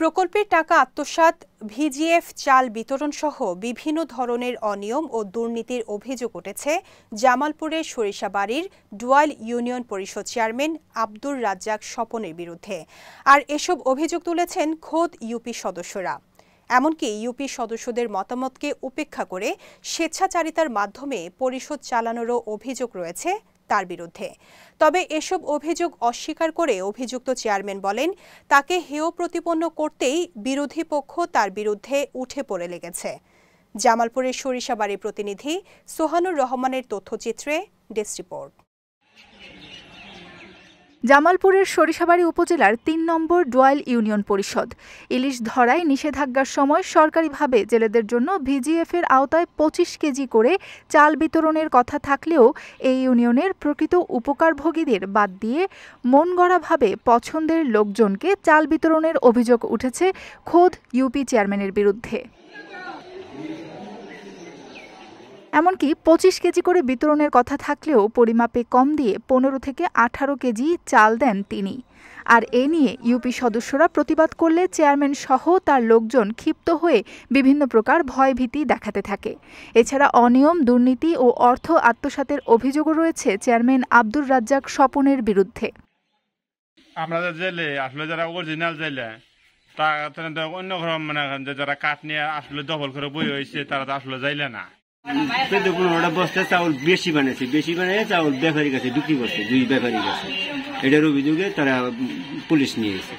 প্রকল্পের টাকা আত্মসাত ভিজিএফ চাল বিতরণ সহ বিভিন্ন ধরনের অনিয়ম ও দুর্নীতির অভিযোগ উঠেছে জামালপুরের সরিষাবাড়ির ডুয়াল ইউনিয়ন পরিষদ চেয়ারম্যান আব্দুর রাজ্জাক স্বপনের বিরুদ্ধে আর এসব অভিযোগ তুলেছেন খোদ ইউপি সদস্যরা এমনকি ইউপি সদস্যদের মতামতকে উপেক্ষা করে স্বেচ্ছাচারিতার মাধ্যমে পরিষদ চালানোরও অভিযোগ রয়েছে তার বিরুদ্ধে তবে এসব অভিযোগ অস্বীকার করে অভিযুক্ত চেয়ারম্যান বলেন তাকে হেয় প্রতিপন্ন করতেই বিরোধী পক্ষ তার বিরুদ্ধে উঠে পড়ে লেগেছে জামালপুরের সরিষাবাড়ি প্রতিনিধি সোহানুর রহমানের তথ্যচিত্রে ডেস্ক রিপোর্ট জামালপুরের সরিষাবাড়ি উপজেলার তিন নম্বর ডোয়াইল ইউনিয়ন পরিষদ ইলিশ ধরায় নিষেধাজ্ঞার সময় সরকারিভাবে জেলেদের জন্য ভিজিএফের আওতায় পঁচিশ কেজি করে চাল বিতরণের কথা থাকলেও এই ইউনিয়নের প্রকৃত উপকারভোগীদের বাদ দিয়ে মন গড়াভাবে পছন্দের লোকজনকে চাল বিতরণের অভিযোগ উঠেছে খোদ ইউপি চেয়ারম্যানের বিরুদ্ধে এমনকি পঁচিশ কেজি করে বিতরণের কথা থাকলেও পরিমাপে কম দিয়ে পনেরো থেকে আঠারো কেজি চাল দেন তিনি আর এ নিয়ে ইউপি সদস্যরা প্রতিবাদ করলে চেয়ারম্যান সহ তার লোকজন ক্ষিপ্ত হয়ে বিভিন্ন প্রকার ভয়ভীতি দেখাতে থাকে এছাড়া অনিয়ম দুর্নীতি ও অর্থ আত্মসাতের অভিযোগও রয়েছে চেয়ারম্যান আব্দুর রাজ্জাক স্বপনের বিরুদ্ধে আমরা জেলে আসলে যারা অরিজিনাল জেলে তা অন্য ঘর মানে যারা কাঠ নিয়ে আসলে দখল করে বই হয়েছে তারা তো আসলে যাইলে না পেঁদে পনেরোটা বস্তা চাউল বেশি বানিয়েছে বেশি বানিয়ে চাউল ব্যাপারীর কাছে বিক্রি করছে দুই ব্যাপারীর কাছে এটার অভিযোগে তারা পুলিশ নিয়েছে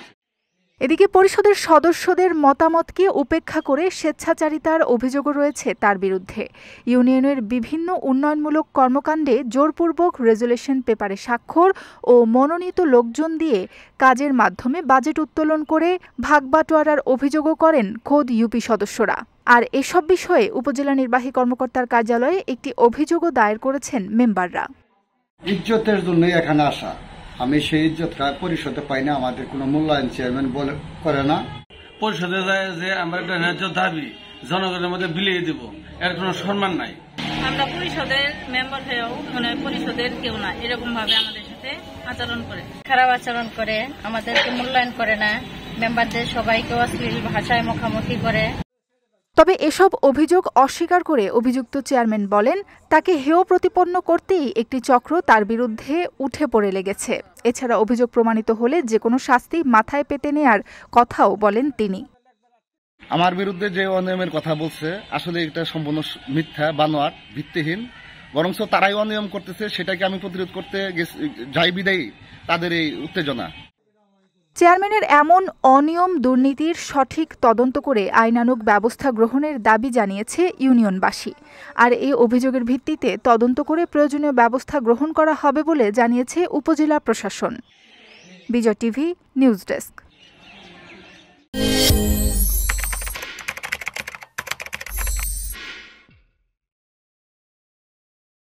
এদিকে পরিষদের সদস্যদের মতামতকে উপেক্ষা করে স্বেচ্ছাচারিতার অভিযোগও রয়েছে তার বিরুদ্ধে ইউনিয়নের বিভিন্ন উন্নয়নমূলক কর্মকাণ্ডে জোরপূর্বক রেজুলেশন পেপারে স্বাক্ষর ও মনোনীত লোকজন দিয়ে কাজের মাধ্যমে বাজেট উত্তোলন করে ভাগবাটোয়ারার অভিযোগও করেন খোদ ইউপি সদস্যরা আর এসব বিষয়ে উপজেলা নির্বাহী কর্মকর্তার কার্যালয়ে একটি অভিযোগও দায়ের করেছেন মেম্বাররা ইজ্জতের জন্য এখানে আসা আমি সেই ইজ্জতটা পরিষদে পাই না আমাদের কোনো মূল্যায়ন চেয়ারম্যান বলে করে না পরিষদে যায় যে আমরা একটা ন্যায্য দাবি জনগণের মধ্যে বিলিয়ে দিব এর কোনো সম্মান নাই আমরা পরিষদের মেম্বার হয়েও মানে পরিষদের কেউ না এরকম ভাবে আমাদের সাথে আচরণ করে খারাপ আচরণ করে আমাদেরকে মূল্যায়ন করে না মেম্বারদের সবাইকে অশ্লীল ভাষায় মুখামুখি করে তবে এসব অভিযোগ অস্বীকার করে অভিযুক্ত চেয়ারম্যান বলেন তাকে হেয় প্রতিপন্ন করতেই একটি চক্র তার বিরুদ্ধে উঠে পড়ে লেগেছে এছাড়া অভিযোগ প্রমাণিত হলে যে কোনো শাস্তি মাথায় পেতে নেয়ার কথাও বলেন তিনি আমার বিরুদ্ধে যে অনিয়মের কথা বলছে আসলে এটা সম্পূর্ণ মিথ্যা বানোয়ার ভিত্তিহীন বরংস তারাই অনিয়ম করতেছে সেটাকে আমি প্রতিরোধ করতে যাই বিদায়ী তাদের এই উত্তেজনা চেয়ারম্যানের এমন অনিয়ম দুর্নীতির সঠিক তদন্ত করে আইনানুক ব্যবস্থা গ্রহণের দাবি জানিয়েছে ইউনিয়নবাসী আর এই অভিযোগের ভিত্তিতে তদন্ত করে প্রয়োজনীয় ব্যবস্থা গ্রহণ করা হবে বলে জানিয়েছে উপজেলা প্রশাসন বিজয় টিভি নিউজ ডেস্ক